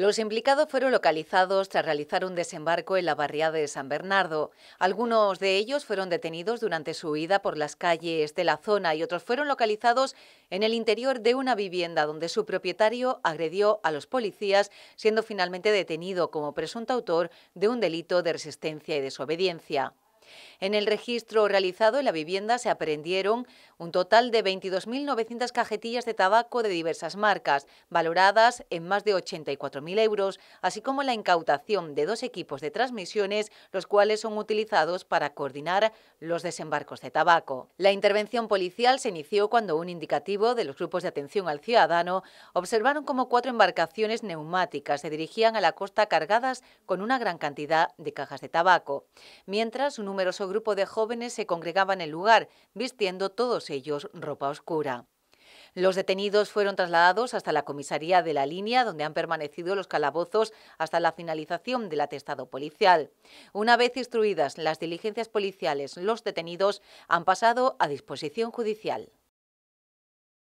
Los implicados fueron localizados tras realizar un desembarco en la barriada de San Bernardo. Algunos de ellos fueron detenidos durante su huida por las calles de la zona y otros fueron localizados en el interior de una vivienda donde su propietario agredió a los policías, siendo finalmente detenido como presunto autor de un delito de resistencia y desobediencia. En el registro realizado en la vivienda se aprendieron un total de 22.900 cajetillas de tabaco de diversas marcas, valoradas en más de 84.000 euros, así como la incautación de dos equipos de transmisiones, los cuales son utilizados para coordinar los desembarcos de tabaco. La intervención policial se inició cuando un indicativo de los grupos de atención al ciudadano observaron como cuatro embarcaciones neumáticas se dirigían a la costa cargadas con una gran cantidad de cajas de tabaco, mientras un número numeroso grupo de jóvenes se congregaba en el lugar, vistiendo todos ellos ropa oscura. Los detenidos fueron trasladados hasta la comisaría de la línea, donde han permanecido los calabozos hasta la finalización del atestado policial. Una vez instruidas las diligencias policiales, los detenidos han pasado a disposición judicial.